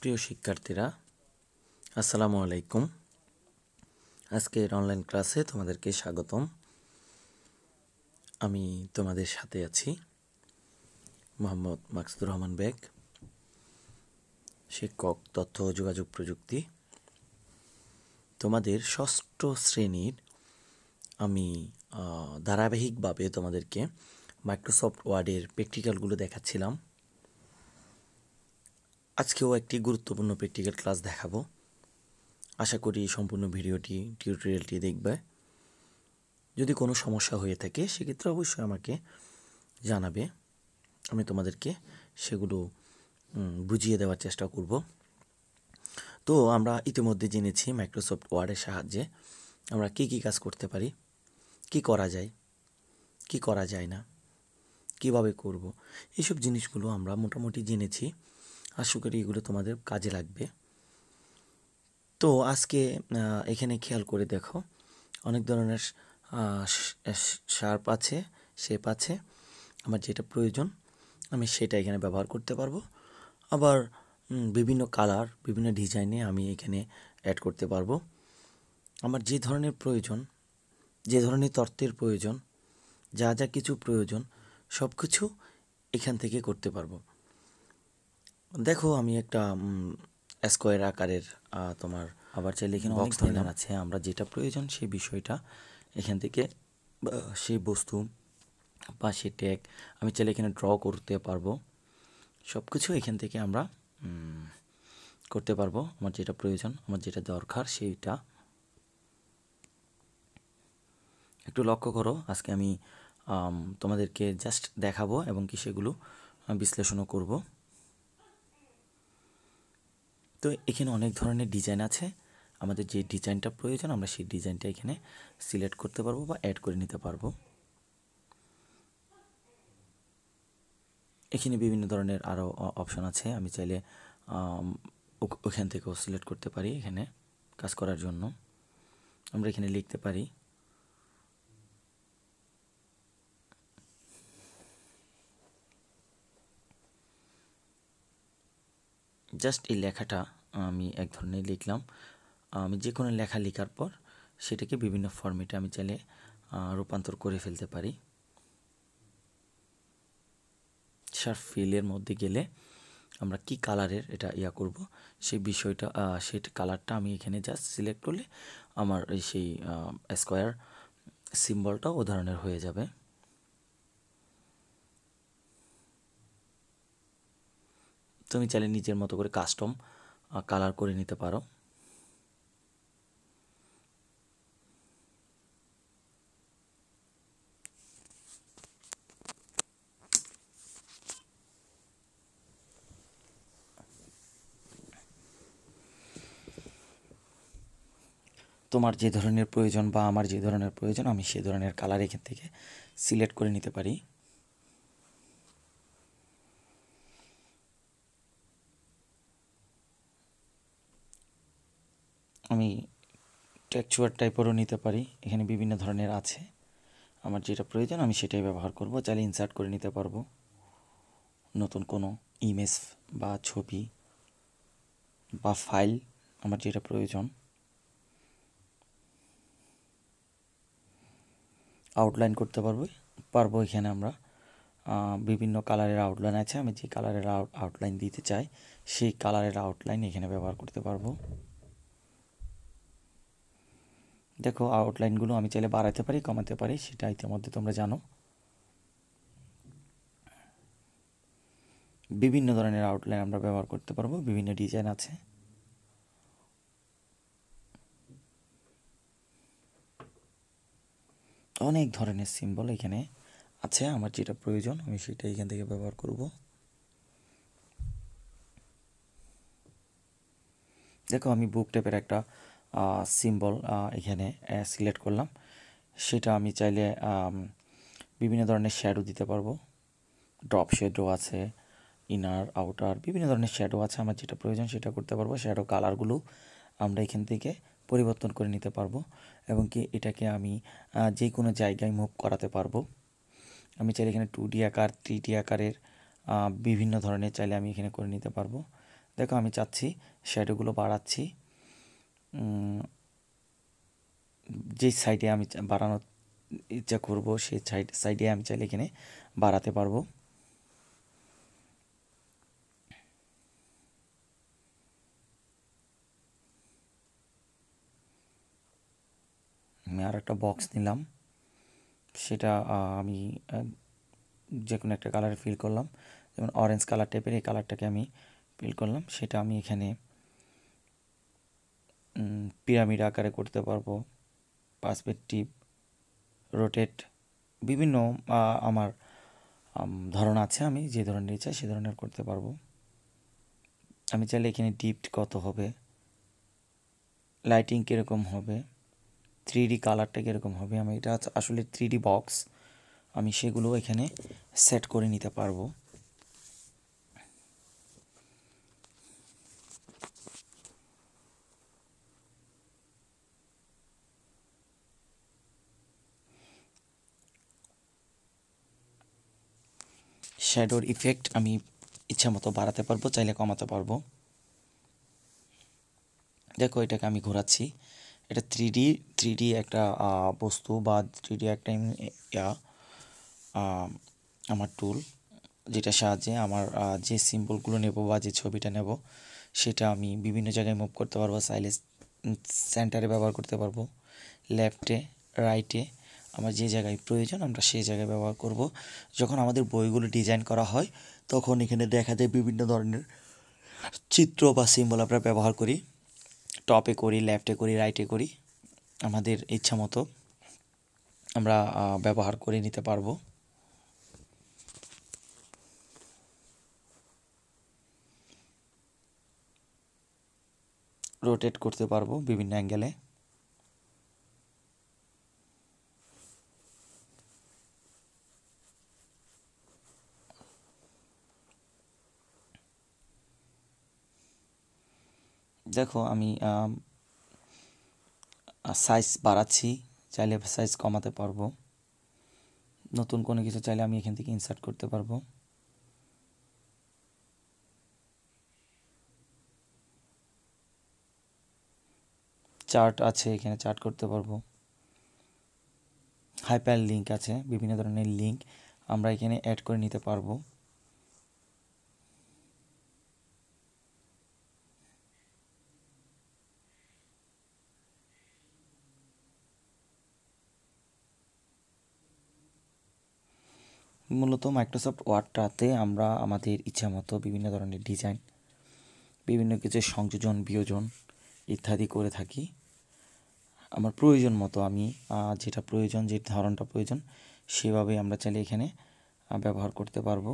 প্রিয় শিক্ষার্থীরা আসসালামু আলাইকুম আজকের অনলাইন ক্লাসে তোমাদেরকে স্বাগতম আমি তোমাদের সাথে আছি মোহাম্মদ মাকসুদুর রহমান বেগ শিক্ষক তথ্য যোগাযোগ প্রযুক্তি তোমাদের ষষ্ঠ শ্রেণীর আমি ধারাবাহিকভাবে তোমাদেরকে মাইক্রোসফট ওয়ার্ডের প্র্যাকটিক্যালগুলো দেখাচ্ছিলাম আজকেও একটি গুরুত্বপূর্ণ প্র্যাকটিক্যাল ক্লাস দেখাবো আশা করি সম্পূর্ণ ভিডিওটি টিউটোরিয়ালটি দেখবে যদি কোনো সমস্যা হয়ে থাকে সেক্ষেত্রে অবশ্যই আমাকে জানাবে আমি তোমাদেরকে সেগুলো বুঝিয়ে দেওয়ার চেষ্টা করব তো আমরা ইতিমধ্যে জেনেছি মাইক্রোসফট ওয়ার্ডের সাহায্যে আমরা কি কি কাজ করতে পারি কি করা যায় কি করা যায় না কিভাবে করব এইসব জিনিসগুলো আমরা মোটামুটি জেনেছি আশা করি এগুলো তোমাদের কাজে লাগবে তো আজকে এখানে খেয়াল করে দেখো অনেক ধরনের শার্প আছে শেপ আছে আমার যেটা প্রয়োজন আমি সেটা এখানে ব্যবহার করতে পারবো আবার বিভিন্ন কালার বিভিন্ন ডিজাইনে আমি এখানে অ্যাড করতে পারবো আমার যে ধরনের প্রয়োজন যে ধরনের তত্ত্বের প্রয়োজন যা যা কিছু প্রয়োজন সব কিছু এখান থেকে করতে পারবো দেখো আমি একটা স্কোয়ার আকারের তোমার আবার চাইলে এখানে বক্স ধরনের আছে আমরা যেটা প্রয়োজন সেই বিষয়টা এখান থেকে সেই বস্তু বা সে ট্যাগ আমি চাইলে এখানে ড্র করতে পারবো সব কিছু এখান থেকে আমরা করতে পারবো আমার যেটা প্রয়োজন আমার যেটা দরকার সেইটা একটু লক্ষ্য করো আজকে আমি তোমাদেরকে জাস্ট দেখাবো এবং কি সেগুলো বিশ্লেষণও করবো তো এখানে অনেক ধরনের ডিজাইন আছে আমাদের যে ডিজাইনটা প্রয়োজন আমরা সেই ডিজাইনটা এখানে সিলেক্ট করতে পারবো বা অ্যাড করে নিতে পারবো এখানে বিভিন্ন ধরনের আরও অপশন আছে আমি চাইলে ওখান থেকেও সিলেক্ট করতে পারি এখানে কাজ করার জন্য আমরা এখানে লিখতে পারি জাস্ট এই লেখাটা আমি এক ধরনের লিখলাম আমি যে কোনো লেখা লেখার পর সেটাকে বিভিন্ন ফর্মেটে আমি চাইলে রূপান্তর করে ফেলতে পারি সার ফিলের মধ্যে গেলে আমরা কি কালারের এটা ইয়া করব সেই বিষয়টা সেই কালারটা আমি এখানে জাস্ট সিলেক্ট করলে আমার সেই স্কোয়ার সিম্বলটা ও ধরনের হয়ে যাবে তুমি চাইলে নিজের মতো করে কাস্টম কালার করে নিতে পারো তোমার যে ধরনের প্রয়োজন বা আমার যে ধরনের প্রয়োজন আমি সে ধরনের কালার এখান থেকে সিলেক্ট করে নিতে পারি আমি টেকচুয়ার টাইপেরও নিতে পারি এখানে বিভিন্ন ধরনের আছে আমার যেটা প্রয়োজন আমি সেটাই ব্যবহার করব চাইলে ইনসার্ট করে নিতে পারবো নতুন কোনো ইমেজ বা ছবি বা ফাইল আমার যেটা প্রয়োজন আউটলাইন করতে পারবো পারবো এখানে আমরা বিভিন্ন কালারের আউটলাইন আছে আমি যে কালারের আউটলাইন দিতে চাই সেই কালারের আউটলাইন এখানে ব্যবহার করতে পারবো দেখো আউটলাইনগুলো আমি চাইলে বাড়াতে পারি কমাতে পারি সেটা ইতিমধ্যে তোমরা জানো বিভিন্ন ধরনের আউটলাইন আমরা ব্যবহার করতে পারবো বিভিন্ন ডিজাইন আছে অনেক ধরনের সিম্বল এখানে আছে আমার যেটা প্রয়োজন আমি সেটা এখান থেকে ব্যবহার করব দেখো আমি বুক টাইপের একটা সিম্বল এখানে সিলেক্ট করলাম সেটা আমি চাইলে বিভিন্ন ধরনের শ্যাডো দিতে পারবো ড্রপ শ্যাডো আছে ইনার আউটার বিভিন্ন ধরনের শ্যাডো আছে আমার যেটা প্রয়োজন সেটা করতে পারবো শ্যাডো কালারগুলো আমরা এখান থেকে পরিবর্তন করে নিতে পারবো এবং কি এটাকে আমি যে কোনো জায়গায় মুভ করাতে পারবো আমি চাইলে এখানে টু ডি আকার থ্রি ডি আকারের বিভিন্ন ধরনের চাইলে আমি এখানে করে নিতে পারবো দেখো আমি চাচ্ছি শ্যাডোগুলো বাড়াচ্ছি যে সাইডে আমি বাড়ানোর ইচ্ছা করব সেই সাইড সাইডে আমি চাইলে এখানে বাড়াতে পারবো আমি আর একটা বক্স নিলাম সেটা আমি যে কোনো একটা কালারে ফিল করলাম যেমন অরেঞ্জ কালার টাইপের এই কালারটাকে আমি ফিল করলাম সেটা আমি এখানে পিরামিড আকারে করতে পারবো পার্সপেকটিভ রোটেট বিভিন্ন আমার ধরন আছে আমি যে ধরনের চাই সে ধরনের করতে পারবো আমি চাইলে এখানে ডিপট কত হবে লাইটিং কীরকম হবে থ্রি ডি কালারটা কীরকম হবে আমি এটা আসলে থ্রি ডি বক্স আমি সেগুলো এখানে সেট করে নিতে পারবো শ্যাডোর ইফেক্ট আমি ইচ্ছা মতো বাড়াতে পারবো চাইলে কমাতে পারবো দেখো এটাকে আমি ঘোরাচ্ছি এটা থ্রি ডি থ্রি ডি একটা বস্তু বা থ্রি ডি একটা ইয়া আমার টুল যেটা সাহায্যে আমার যে সিম্বলগুলো নেব বা যে ছবিটা নেব সেটা আমি বিভিন্ন জায়গায় মুভ করতে পারবো সাইলে সেন্টারে ব্যবহার করতে পারবো লেফটে রাইটে আমার যে জায়গায় প্রয়োজন আমরা সেই জায়গায় ব্যবহার করব যখন আমাদের বইগুলো ডিজাইন করা হয় তখন এখানে দেখা যায় বিভিন্ন ধরনের চিত্র বা সিম্বল আমরা ব্যবহার করি টপে করি লেফটে করি রাইটে করি আমাদের ইচ্ছা মতো আমরা ব্যবহার করে নিতে পারবো রোটেট করতে পারবো বিভিন্ন অ্যাঙ্গেলে দেখো আমি সাইজ বাড়াচ্ছি চাইলে সাইজ কমাতে পারবো নতুন কোনো কিছু চাইলে আমি এখান থেকে ইনসার্ট করতে পারবো চার্ট আছে এখানে চার্ট করতে পারবো হাইপ্যার লিঙ্ক আছে বিভিন্ন ধরনের লিঙ্ক আমরা এখানে অ্যাড করে নিতে পারবো মূলত মাইক্রোসফট ওয়ার্ডটাতে আমরা আমাদের ইচ্ছা মতো বিভিন্ন ধরনের ডিজাইন বিভিন্ন কিছু সংযোজন বিয়োজন ইত্যাদি করে থাকি আমার প্রয়োজন মতো আমি যেটা প্রয়োজন যে ধরনটা প্রয়োজন সেভাবে আমরা চাইলে এখানে ব্যবহার করতে পারবো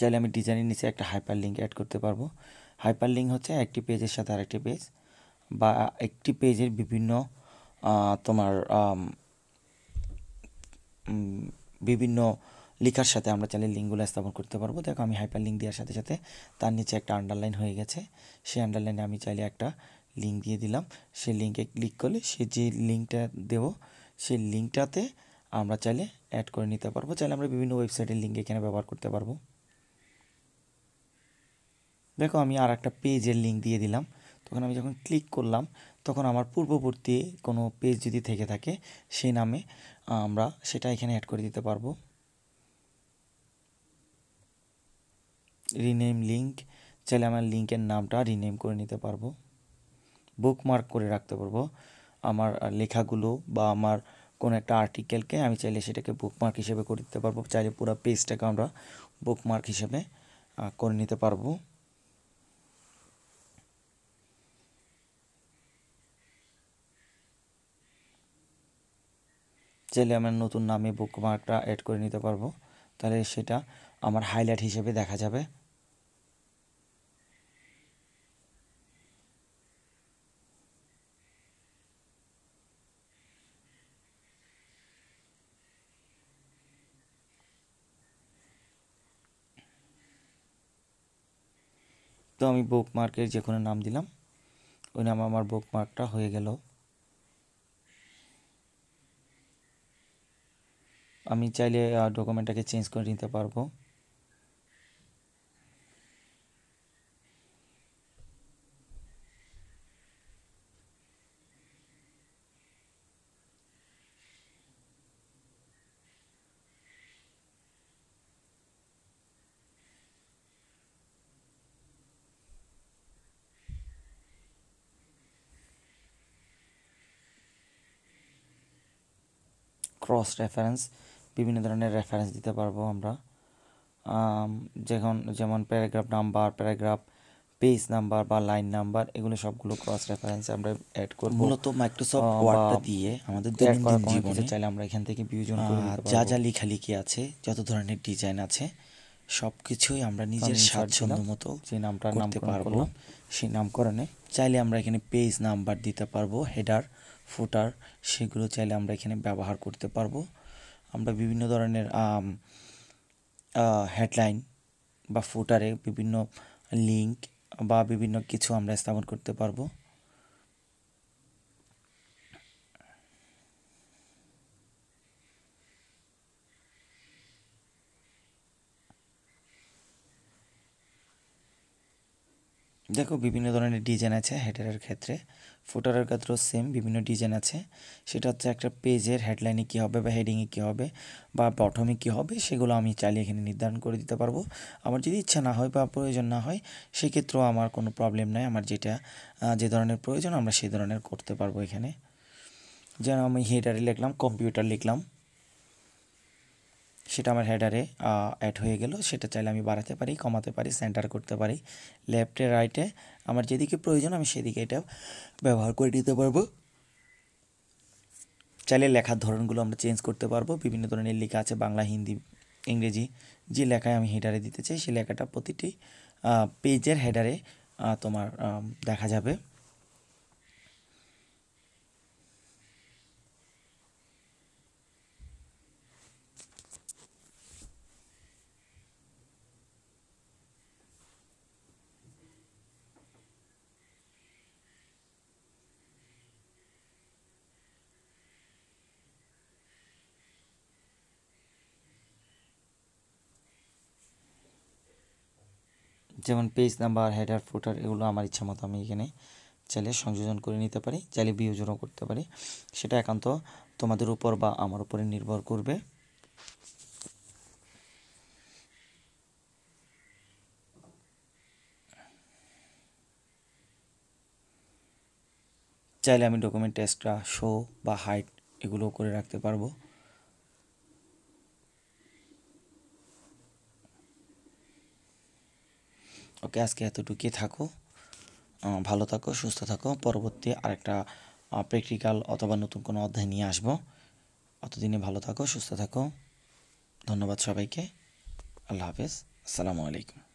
চাইলে আমি ডিজাইনের নিচে একটা হাইপার লিঙ্ক অ্যাড করতে পারবো হাইপার লিঙ্ক হচ্ছে একটি পেজের সাথে আরেকটি পেজ বা একটি পেজের বিভিন্ন তোমার বিভিন্ন লেখার সাথে আমরা চাইলে লিঙ্কগুলো স্থাপন করতে পারবো দেখো আমি হাইপার লিঙ্ক দেওয়ার সাথে সাথে তার নিচে একটা আন্ডারলাইন হয়ে গেছে সেই আন্ডারলাইনে আমি চাইলে একটা লিঙ্ক দিয়ে দিলাম সেই লিঙ্কে ক্লিক করলে সে যে লিঙ্কটা দেব সেই লিঙ্কটাতে আমরা চাইলে অ্যাড করে নিতে পারবো চাইলে আমরা বিভিন্ন ওয়েবসাইটের লিঙ্ক এখানে ব্যবহার করতে পারবো দেখো আমি আর একটা পেজের লিঙ্ক দিয়ে দিলাম তখন আমি যখন ক্লিক করলাম তখন আমার পূর্ববর্তী কোনো পেজ যদি থেকে থাকে সেই নামে আমরা সেটা এখানে অ্যাড করে দিতে পারবো রিনেম লিঙ্ক চাইলে আমার লিঙ্কের নামটা রিনেম করে নিতে পারবো বুকমার্ক করে রাখতে পারবো আমার লেখাগুলো বা আমার কোনো একটা আর্টিকেলকে আমি চাইলে সেটাকে বুকমার্ক হিসেবে করে দিতে পারবো চাইলে পুরো পেজটাকে আমরা বুকমার্ক হিসেবে করে নিতে পারবো চাইলে আমরা নতুন নামে বুক মার্কটা অ্যাড করে নিতে পারবো তাহলে সেটা আমার হাইলাইট হিসেবে দেখা যাবে তো আমি বুক মার্কের যে কোনো নাম দিলাম ওই নাম আমার বুক মার্কটা হয়ে গেল अमी চাইলে ডকুমেন্টটাকে চেঞ্জ করে দিতে পারবো ক্রস রেফারেন্স বিভিন্ন ধরনের রেফারেন্স দিতে পারবো আমরা যেমন যেমন paragraph number paragraph page number বা লাইন নাম্বার এগুলো সবগুলো ক্রস রেফারেন্স আমরা অ্যাড করব মূলত মাইক্রোসফট ওয়ার্ডটা দিয়ে আমাদের দৈনন্দিন জীবনে চাইলে আমরা এখান থেকে বিয়োজন যা যা লেখালেখি আছে যত ধরনের ডিজাইন আছে সব কিছুই আমরা নিজের স্বাচ্ছন্দ্য মতো যে নামটা নামতে পারবো সেই নামকরণে চাইলে আমরা এখানে পেজ নাম্বার দিতে পারবো হেডার ফুটার সেগুলো চাইলে আমরা এখানে ব্যবহার করতে পারবো আমরা বিভিন্ন ধরনের হেডলাইন বা ফুটারে বিভিন্ন লিঙ্ক বা বিভিন্ন কিছু আমরা স্থাপন করতে পারবো দেখো বিভিন্ন ধরনের ডিজাইন আছে হেডারের ক্ষেত্রে ফুটারের ক্ষেত্রেও সেম বিভিন্ন ডিজাইন আছে সেটা হচ্ছে একটা পেজের হেডলাইনে কী হবে বা হেডিংয়ে কী হবে বা বটমে কী হবে সেগুলো আমি চালিয়ে এখানে নির্ধারণ করে দিতে পারবো আমার যদি ইচ্ছা না হয় বা প্রয়োজন না হয় সেক্ষেত্রেও আমার কোনো প্রবলেম নাই আমার যেটা যে ধরনের প্রয়োজন আমরা সেই ধরনের করতে পারবো এখানে যেন আমি হেডারে লিখলাম কম্পিউটার লিখলাম সেটা আমার হেডারে অ্যাড হয়ে গেল সেটা চাইলে আমি বাড়াতে পারি কমাতে পারি সেন্টার করতে পারি লেফটে রাইটে আমার যেদিকে প্রয়োজন আমি সেদিকে এটা ব্যবহার করে নিতে পারবো চাইলে লেখার ধরনগুলো আমরা চেঞ্জ করতে পারবো বিভিন্ন ধরনের লেখা আছে বাংলা হিন্দি ইংরেজি যে লেখায় আমি হেডারে দিতে চাই সেই লেখাটা প্রতিটি পেজের হেডারে তোমার দেখা যাবে যেমন পেজ নাম্বার হেডার ফুটার এগুলো আমার ইচ্ছা মতো আমি এখানে চাইলে সংযোজন করে নিতে পারি চাইলে বিয়োজনও করতে পারি সেটা একান্ত তোমাদের উপর বা আমার উপরে নির্ভর করবে চাইলে আমি ডকুমেন্ট এক্সট্রা শো বা হাইট এগুলো করে রাখতে পারবো ওকে আজকে এতটুকুই থাকো ভালো থাকো সুস্থ থাকো পরবর্তী আরেকটা প্র্যাকটিক্যাল অথবা নতুন কোনো অধ্যায় নিয়ে আসবো অতদিনে ভালো থাকো সুস্থ থাকো ধন্যবাদ সবাইকে আল্লাহ হাফেজ আসসালামু আলাইকুম